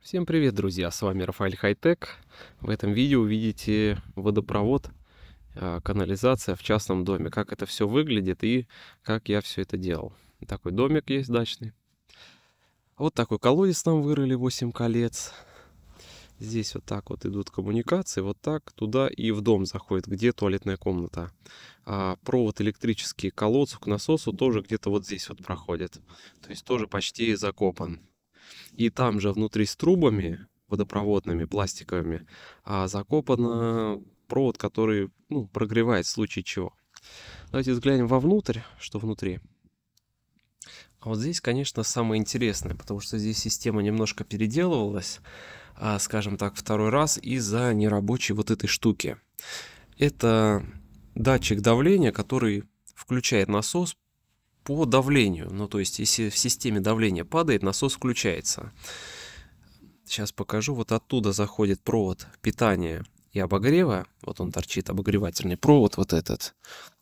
Всем привет, друзья! С вами Рафаэль Хайтек. В этом видео увидите водопровод, а, канализация в частном доме, как это все выглядит и как я все это делал. Такой домик есть дачный. Вот такой колодец нам вырыли, 8 колец. Здесь вот так вот идут коммуникации, вот так туда и в дом заходит, где туалетная комната. А провод электрический к колодцу, к насосу тоже где-то вот здесь вот проходит. То есть тоже почти закопан. И там же внутри с трубами водопроводными, пластиковыми, а, закопан провод, который ну, прогревает в случае чего. Давайте взглянем вовнутрь, что внутри. А вот здесь, конечно, самое интересное, потому что здесь система немножко переделывалась, а, скажем так, второй раз из-за нерабочей вот этой штуки. Это датчик давления, который включает насос по давлению. Ну, то есть, если в системе давление падает, насос включается. Сейчас покажу. Вот оттуда заходит провод питания и обогрева. Вот он торчит, обогревательный провод вот этот.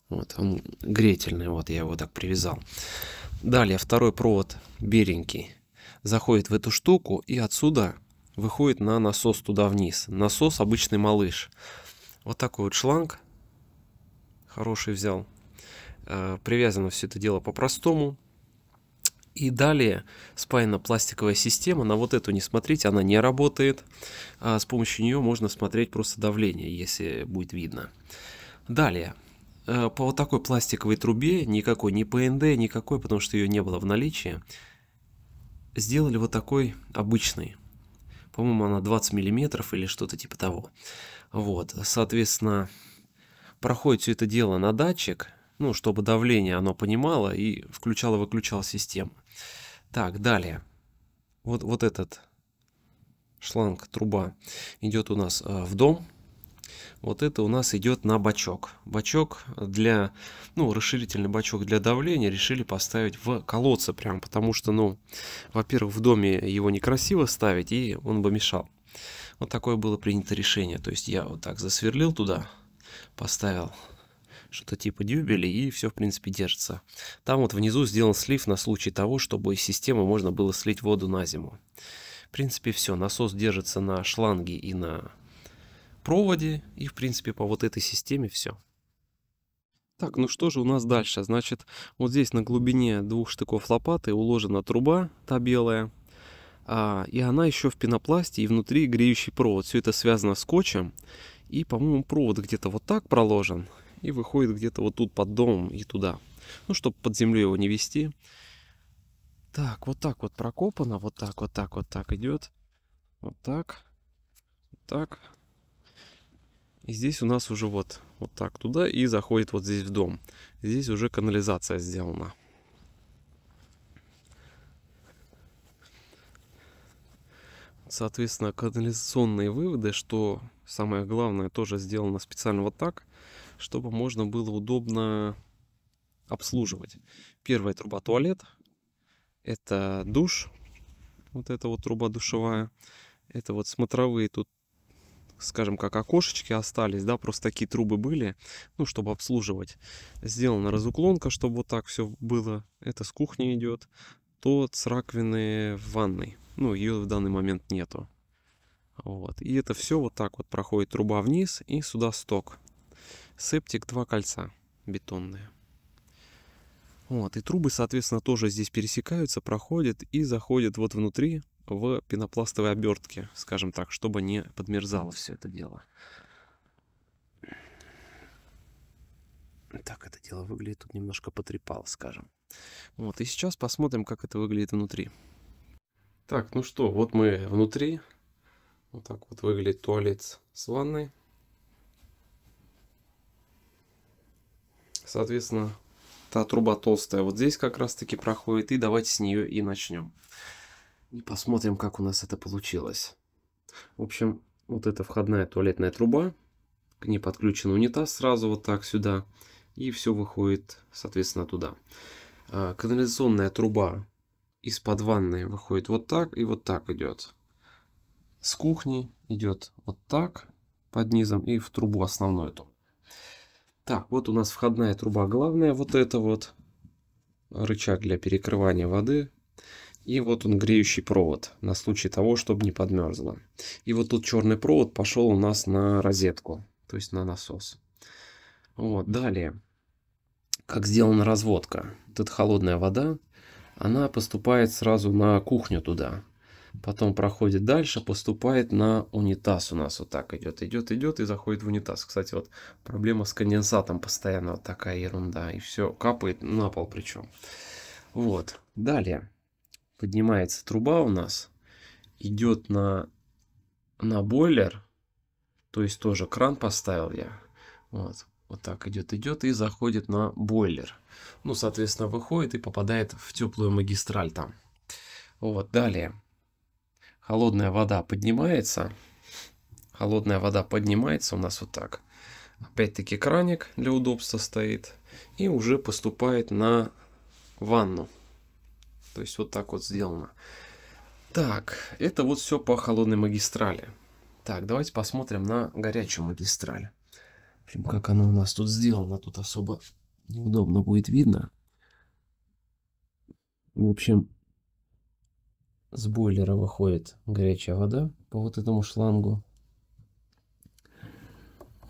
Вот он гретельный, вот я его так привязал. Далее второй провод беленький заходит в эту штуку и отсюда выходит на насос туда вниз. Насос обычный малыш. Вот такой вот шланг хороший взял. Э, привязано все это дело по-простому. И далее спаяна пластиковая система, на вот эту не смотрите, она не работает. А с помощью нее можно смотреть просто давление, если будет видно. Далее, э, по вот такой пластиковой трубе, никакой, ни ПНД, никакой, потому что ее не было в наличии, сделали вот такой обычный. По-моему, она 20 миллиметров или что-то типа того. Вот, соответственно, проходит все это дело на датчик, ну, чтобы давление оно понимало и включало-выключало систему. Так, далее. Вот, вот этот шланг, труба идет у нас а, в дом. Вот это у нас идет на бачок. Бачок для, ну, расширительный бачок для давления решили поставить в колодце прям, потому что, ну, во-первых, в доме его некрасиво ставить, и он бы мешал. Вот такое было принято решение. То есть я вот так засверлил туда, поставил что-то типа дюбели и все, в принципе, держится. Там вот внизу сделан слив на случай того, чтобы из системы можно было слить воду на зиму. В принципе, все. Насос держится на шланге и на проводе, и, в принципе, по вот этой системе все. Так, ну что же у нас дальше? Значит, вот здесь на глубине двух штыков лопаты уложена труба, та белая, а, и она еще в пенопласте, и внутри греющий провод. Все это связано скотчем, и, по-моему, провод где-то вот так проложен, и выходит где-то вот тут под домом и туда. Ну, чтобы под землю его не вести. Так, вот так вот прокопано, вот так, вот так, вот так идет. Вот так, вот так. И здесь у нас уже вот, вот так туда и заходит вот здесь в дом. Здесь уже канализация сделана. Соответственно, канализационные выводы, что самое главное, тоже сделано специально вот так – чтобы можно было удобно обслуживать. Первая труба туалет, это душ, вот эта вот труба душевая, это вот смотровые тут скажем, как окошечки остались, да, просто такие трубы были, ну, чтобы обслуживать. Сделана разуклонка, чтобы вот так все было. Это с кухни идет, тот с раковины в ванной. Ну, ее в данный момент нету. Вот. И это все вот так вот проходит труба вниз и сюда сток септик, два кольца бетонные. Вот, и трубы, соответственно, тоже здесь пересекаются, проходят и заходят вот внутри в пенопластовой обертке, скажем так, чтобы не подмерзало все это дело. Так это дело выглядит, тут немножко потрепало, скажем. Вот, и сейчас посмотрим, как это выглядит внутри. Так, ну что, вот мы внутри. Вот так вот выглядит туалет с ванной. Соответственно, та труба толстая вот здесь как раз таки проходит. И давайте с нее и начнем. И посмотрим, как у нас это получилось. В общем, вот эта входная туалетная труба. К ней подключен унитаз сразу вот так сюда. И все выходит, соответственно, туда. А, канализационная труба из-под ванны выходит вот так и вот так идет. С кухни идет вот так под низом и в трубу основную эту. Так, вот у нас входная труба главная, вот это вот. Рычаг для перекрывания воды. И вот он греющий провод, на случай того, чтобы не подмерзло. И вот тут черный провод пошел у нас на розетку, то есть на насос. Вот, далее. Как сделана разводка. Вот эта холодная вода, она поступает сразу на кухню туда потом проходит дальше, поступает на унитаз у нас вот так идет, идет, идет и заходит в унитаз. Кстати, вот проблема с конденсатом постоянно вот такая ерунда, и все капает на пол причем. Вот, далее поднимается труба у нас, идет на, на бойлер, то есть тоже кран поставил я, вот, вот так идет, идет и заходит на бойлер. Ну, соответственно, выходит и попадает в теплую магистраль там. Вот, далее холодная вода поднимается, холодная вода поднимается у нас вот так. Опять-таки краник для удобства стоит и уже поступает на ванну. То есть вот так вот сделано. Так, это вот все по холодной магистрали. Так, давайте посмотрим на горячую магистраль. Прям как она у нас тут сделана, тут особо неудобно будет видно. В общем, с бойлера выходит горячая вода по вот этому шлангу.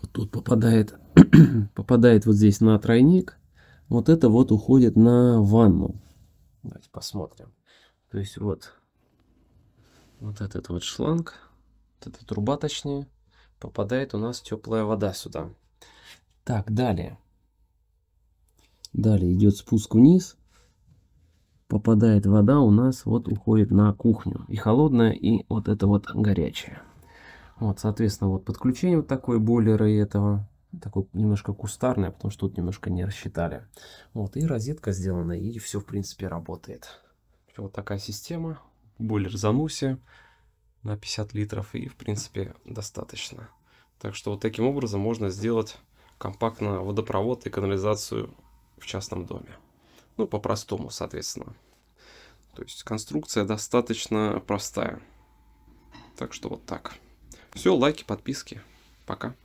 Вот тут попадает, попадает вот здесь на тройник. Вот это вот уходит на ванну. Давайте посмотрим. То есть вот, вот этот вот шланг, вот эта труба точнее, попадает у нас теплая вода сюда. Так, далее. Далее идет спуск вниз попадает вода у нас вот уходит на кухню. И холодная, и вот это вот горячая. Вот, соответственно, вот подключение вот такой бойлера и этого. Такой немножко кустарное, потому что тут немножко не рассчитали. Вот, и розетка сделана, и все, в принципе, работает. Вот такая система. Бойлер занусе на 50 литров, и, в принципе, достаточно. Так что вот таким образом можно сделать компактно водопровод и канализацию в частном доме. Ну, по-простому, соответственно. То есть конструкция достаточно простая. Так что вот так. Все, лайки, подписки. Пока.